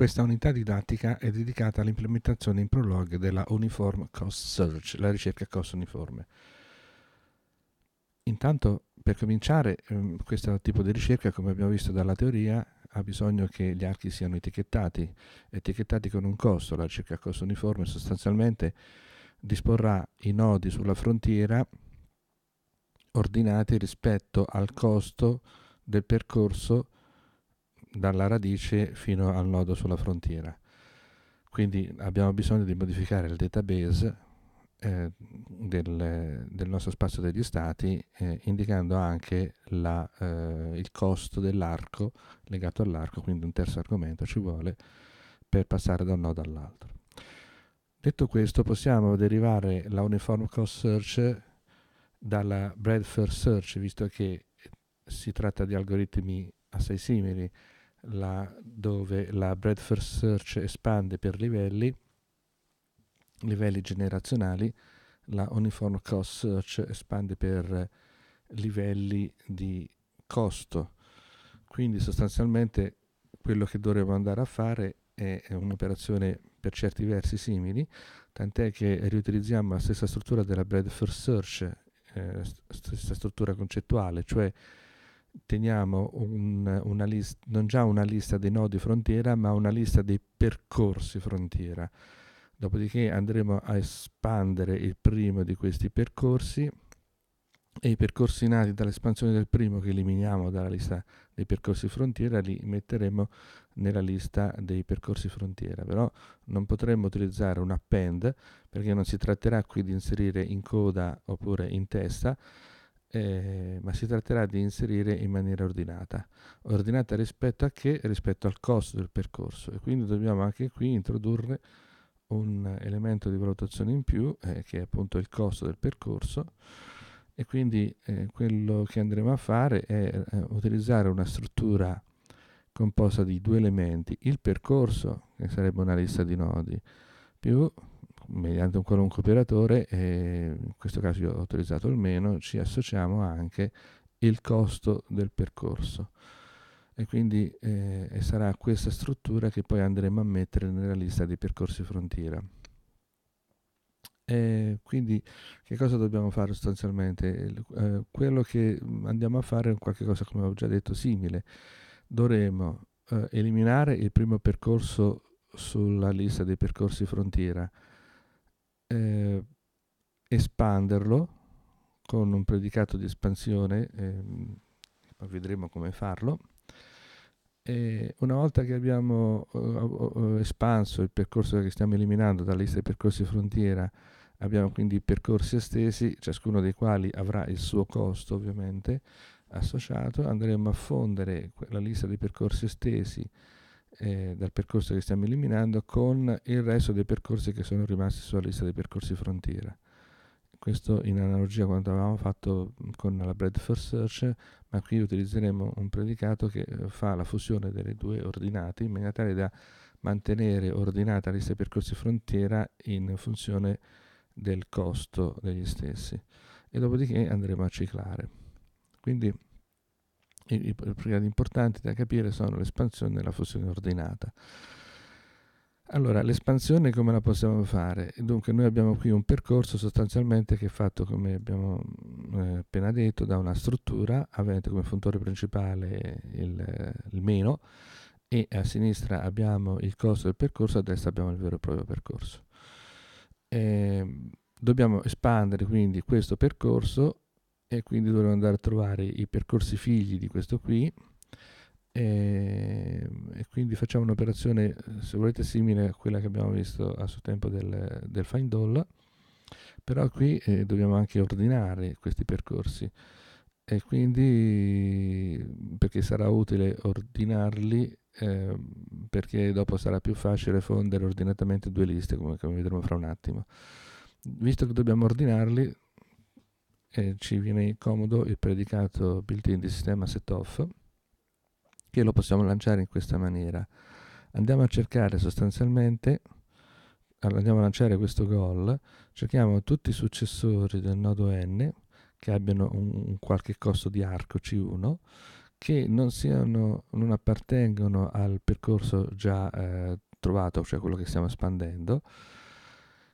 Questa unità didattica è dedicata all'implementazione in prologue della Uniform Cost Search, la ricerca cost uniforme. Intanto, per cominciare, ehm, questo tipo di ricerca, come abbiamo visto dalla teoria, ha bisogno che gli archi siano etichettati, etichettati con un costo. La ricerca costo uniforme sostanzialmente disporrà i nodi sulla frontiera ordinati rispetto al costo del percorso dalla radice fino al nodo sulla frontiera. Quindi abbiamo bisogno di modificare il database eh, del, del, nostro spazio degli stati eh, indicando anche la, eh, il costo dell'arco legato all'arco, quindi un terzo argomento ci vuole per passare da un nodo all'altro. Detto questo possiamo derivare la uniform cost search dalla breadth first search visto che si tratta di algoritmi assai simili la, dove la breadth first search espande per livelli, livelli generazionali, la uniform cost search espande per livelli di costo. Quindi sostanzialmente quello che dovremmo andare a fare è un'operazione per certi versi simili, tant'è che riutilizziamo la stessa struttura della breadth first search, eh, stessa struttura concettuale, cioè teniamo un, una lista, non già una lista dei nodi frontiera, ma una lista dei percorsi frontiera. Dopodiché andremo a espandere il primo di questi percorsi e i percorsi nati dall'espansione del primo che eliminiamo dalla lista dei percorsi frontiera li metteremo nella lista dei percorsi frontiera, però non potremmo utilizzare un append perché non si tratterà qui di inserire in coda oppure in testa, eh, ma si tratterà di inserire in maniera ordinata. Ordinata rispetto a che? Rispetto al costo del percorso e quindi dobbiamo anche qui introdurre un elemento di valutazione in più eh, che è appunto il costo del percorso e quindi eh, quello che andremo a fare è eh, utilizzare una struttura composta di due elementi, il percorso che sarebbe una lista di nodi più mediante un qualunque operatore, eh, in questo caso io ho utilizzato il meno, ci associamo anche il costo del percorso. E quindi eh, sarà questa struttura che poi andremo a mettere nella lista dei percorsi frontiera. E quindi che cosa dobbiamo fare sostanzialmente? Eh, quello che mm, andiamo a fare è qualcosa, come ho già detto, simile. Dovremo eh, eliminare il primo percorso sulla lista dei percorsi frontiera eh, espanderlo con un predicato di espansione, ehm, vedremo come farlo. E una volta che abbiamo eh, espanso il percorso che stiamo eliminando dalla lista dei percorsi frontiera, abbiamo quindi i percorsi estesi, ciascuno dei quali avrà il suo costo ovviamente associato, andremo a fondere la lista dei percorsi estesi eh, dal percorso che stiamo eliminando con il resto dei percorsi che sono rimasti sulla lista dei percorsi frontiera. Questo in analogia a quanto avevamo fatto con la Bread for Search, ma qui utilizzeremo un predicato che eh, fa la fusione delle due ordinate in maniera tale da mantenere ordinata la lista dei percorsi frontiera in funzione del costo degli stessi e dopodiché andremo a ciclare. Quindi i, i importanti da capire sono l'espansione e la fusione ordinata. Allora, l'espansione come la possiamo fare? Dunque, noi abbiamo qui un percorso sostanzialmente che è fatto, come abbiamo eh, appena detto, da una struttura avente come funtore principale il, il, meno e a sinistra abbiamo il costo del percorso, a destra abbiamo il vero e proprio percorso. Eh, dobbiamo espandere quindi questo percorso e quindi dovrò andare a trovare i percorsi figli di questo qui e, e quindi facciamo un'operazione eh, se volete simile a quella che abbiamo visto a suo tempo del, del find all però qui eh, dobbiamo anche ordinare questi percorsi e quindi perché sarà utile ordinarli eh, perché dopo sarà più facile fondere ordinatamente due liste come, come vedremo fra un attimo visto che dobbiamo ordinarli eh, ci viene comodo il predicato built-in di sistema setoff che lo possiamo lanciare in questa maniera. Andiamo a cercare sostanzialmente, andiamo a lanciare questo goal, cerchiamo tutti i successori del nodo n che abbiano un, un qualche costo di arco C1 che non, siano, non appartengono al percorso già eh, trovato, cioè quello che stiamo espandendo,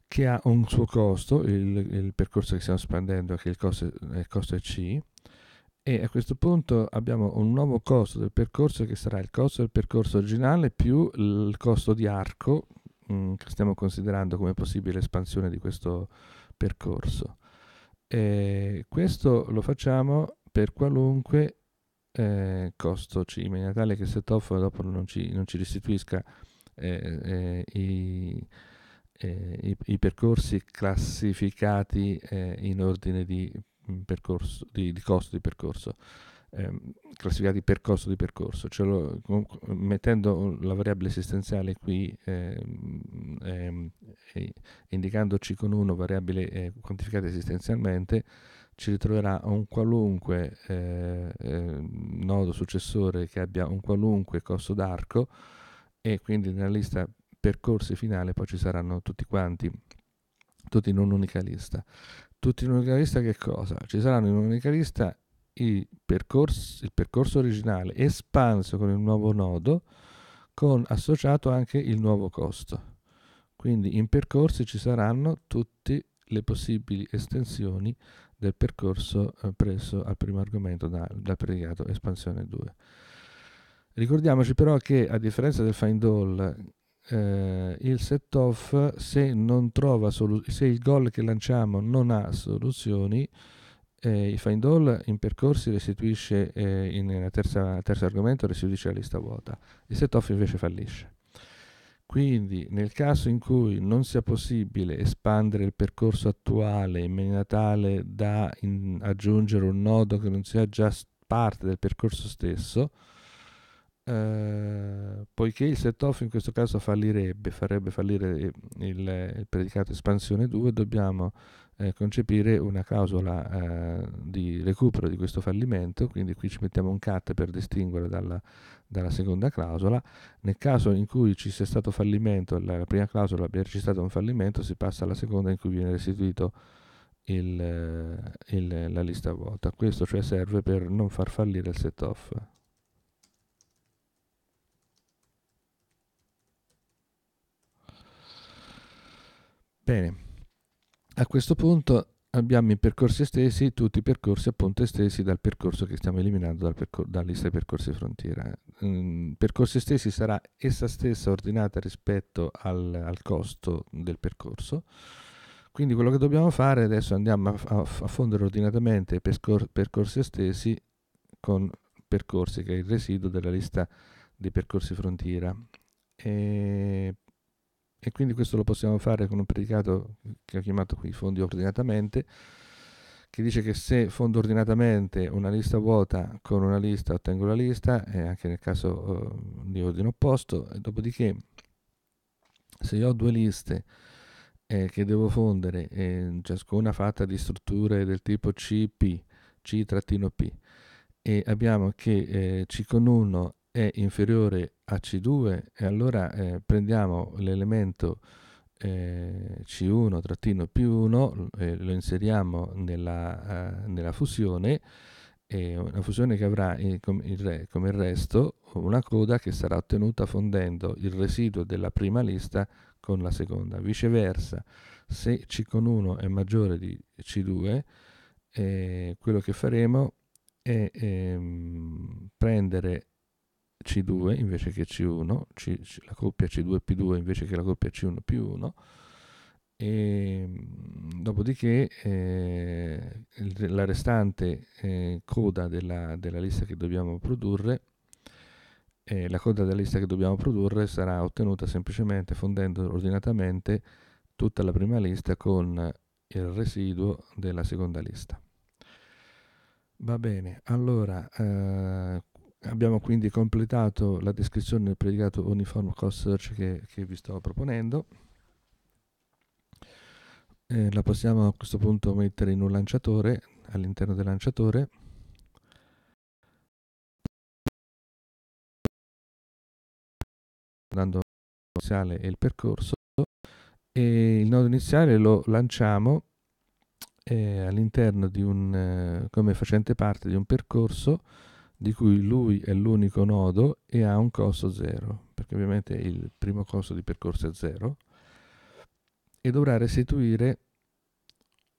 che ha un suo costo, il, il percorso che stiamo espandendo che il costo, il costo è C, e a questo punto abbiamo un nuovo costo del percorso che sarà il costo del percorso originale più il costo di arco mh, mm, che stiamo considerando come possibile espansione di questo percorso. E questo lo facciamo per qualunque eh, costo C, in maniera tale che il setofono dopo non ci, non ci restituisca eh, eh, i eh, i, i, percorsi classificati eh, in ordine di, mm, percorso, di, di costo di percorso, ehm, classificati per costo di percorso. Cioè lo, mettendo la variabile esistenziale qui, ehm, ehm, e indicandoci con uno variabile eh, quantificata esistenzialmente, ci ritroverà un qualunque eh, ehm, nodo successore che abbia un qualunque costo d'arco e quindi nella lista percorsi finale poi ci saranno tutti quanti, tutti in un'unica lista. Tutti in un'unica lista che cosa? Ci saranno in un'unica lista i percorsi, il percorso originale espanso con il nuovo nodo, con associato anche il nuovo costo. Quindi in percorsi ci saranno tutte le possibili estensioni del percorso eh, preso al primo argomento dal da predicato espansione 2. Ricordiamoci però che a differenza del find all eh, il set off se, solu- se, il gol che lanciamo non ha soluzioni eh, il find all in percorsi restituisce eh, in terza, terzo argomento restituisce la lista vuota il set off invece fallisce quindi nel caso in cui non sia possibile espandere il percorso attuale in maniera tale da in- aggiungere un nodo che non sia già parte del percorso stesso Ehm, poiché il set off in questo caso fallirebbe, farebbe fallire ehm, il, eh, il predicato espansione 2, dobbiamo eh, concepire una clausola eh, di recupero di questo fallimento, quindi qui ci mettiamo un cat per distinguere dalla, dalla seconda clausola. Nel caso in cui ci sia stato fallimento, la, la prima clausola abbia registrato un fallimento, si passa alla seconda in cui viene restituito il, eh, il, la lista vuota. Questo cioè serve per non far fallire il set off. Bene, a questo punto abbiamo i percorsi estesi, tutti i percorsi appunto estesi dal percorso che stiamo eliminando dal percor- dalla lista dei percorsi frontiera. Mm, percorsi estesi sarà essa stessa ordinata rispetto al, al, costo del percorso. Quindi quello che dobbiamo fare adesso andiamo a, a, a fondere ordinatamente i percor- percorsi estesi con percorsi che è il residuo della lista dei percorsi frontiera. E e quindi questo lo possiamo fare con un predicato che ho chiamato qui fondi ordinatamente, che dice che se fondo ordinatamente una lista vuota con una lista ottengo la lista, e anche nel caso eh, di ordine opposto, e dopodiché se io ho due liste eh, che devo fondere, eh, ciascuna fatta di strutture del tipo CP, C-P, e abbiamo che eh, C con 1 è inferiore AC2 e allora eh, prendiamo l'elemento eh, C1 p 1 e lo inseriamo nella, eh, nella fusione una fusione che avrà il, com, il re, come il resto una coda che sarà ottenuta fondendo il residuo della prima lista con la seconda viceversa se C 1 è maggiore di C2 eh, quello che faremo è ehm, prendere c2 invece che C1, C, C, la coppia C2P2 invece che la coppia C1P1 e ehm, dopodiché eh, la restante eh, coda della, della, lista che dobbiamo produrre eh, la coda della lista che dobbiamo produrre sarà ottenuta semplicemente fondendo ordinatamente tutta la prima lista con il residuo della seconda lista va bene allora eh, Abbiamo quindi completato la descrizione del predicato uniform cost search che, che vi sto proponendo. Eh, la possiamo a questo punto mettere in un lanciatore, all'interno del lanciatore. Dando iniziale e il percorso e il nodo iniziale lo lanciamo eh, all'interno di un eh, come facente parte di un percorso di cui lui è l'unico nodo e ha un costo zero, perché ovviamente il primo costo di percorso è zero, e dovrà restituire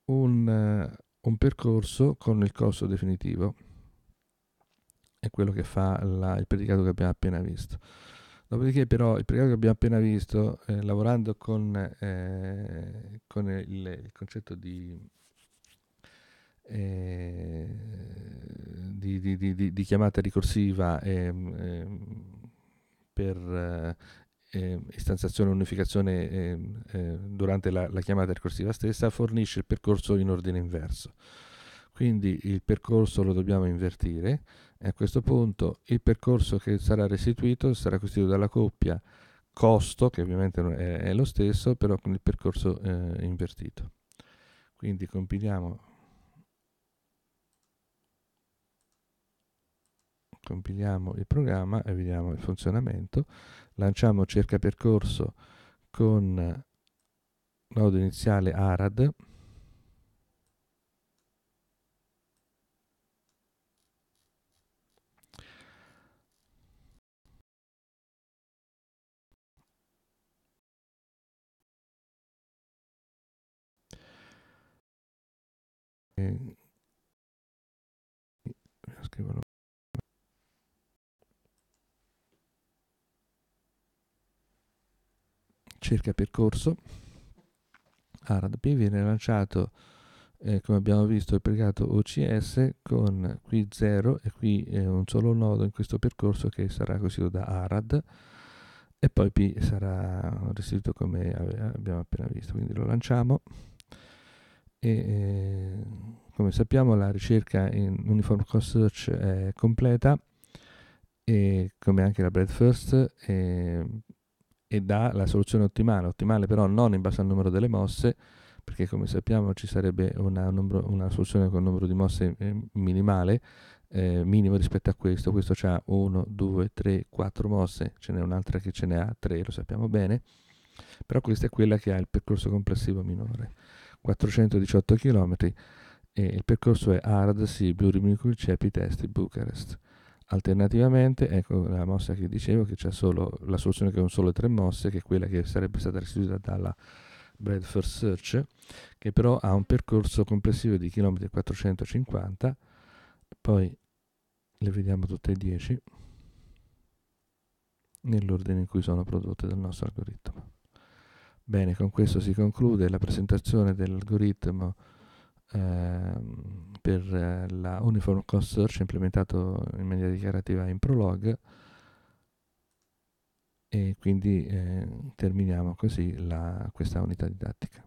un, eh, un percorso con il costo definitivo. È quello che fa la, il predicato che abbiamo appena visto. Dopodiché però il predicato che abbiamo appena visto, eh, lavorando con, eh, con il, il concetto di eh, di, di, di, di, chiamata ricorsiva ehm, ehm, per eh, ehm, istanziazione e unificazione durante la, la chiamata ricorsiva stessa fornisce il percorso in ordine inverso. Quindi il percorso lo dobbiamo invertire e a questo punto il percorso che sarà restituito sarà costituito dalla coppia costo, che ovviamente è, lo stesso, però con il percorso eh, invertito. Quindi compiliamo compiliamo il programma e vediamo il funzionamento, lanciamo cerca percorso con nodo iniziale ARAD, scrivo cerca percorso. ARADP viene lanciato, eh, come abbiamo visto, il pregato OCS con qui 0 e qui eh, un solo nodo in questo percorso che sarà costituito da ARAD e poi P sarà restituito come abbiamo appena visto, quindi lo lanciamo e eh, come sappiamo la ricerca in Uniform Cost Search è completa e come anche la Bread First e eh, e dà la soluzione ottimale, ottimale però non in base al numero delle mosse, perché come sappiamo ci sarebbe una, una soluzione con un numero di mosse eh, minimale, eh, minimo rispetto a questo, questo ha 1, 2, 3, 4 mosse, ce n'è un'altra che ce ne ha 3, lo sappiamo bene, però questa è quella che ha il percorso complessivo minore, 418 km e il percorso è Arad, Sibiu, Rimini Cepi, Testi, Bucarest. Alternativamente, ecco la mossa che dicevo, che c'è solo la soluzione che con solo tre mosse, che è quella che sarebbe stata restituita dalla Bradford Search, che però ha un percorso complessivo di chilometri 450, poi le vediamo tutte e 10 nell'ordine in cui sono prodotte dal nostro algoritmo. Bene, con questo si conclude la presentazione dell'algoritmo Ehm, per eh, la Uniform Cost Search implementato in maniera dichiarativa in Prolog e quindi eh, terminiamo così la, questa unità didattica.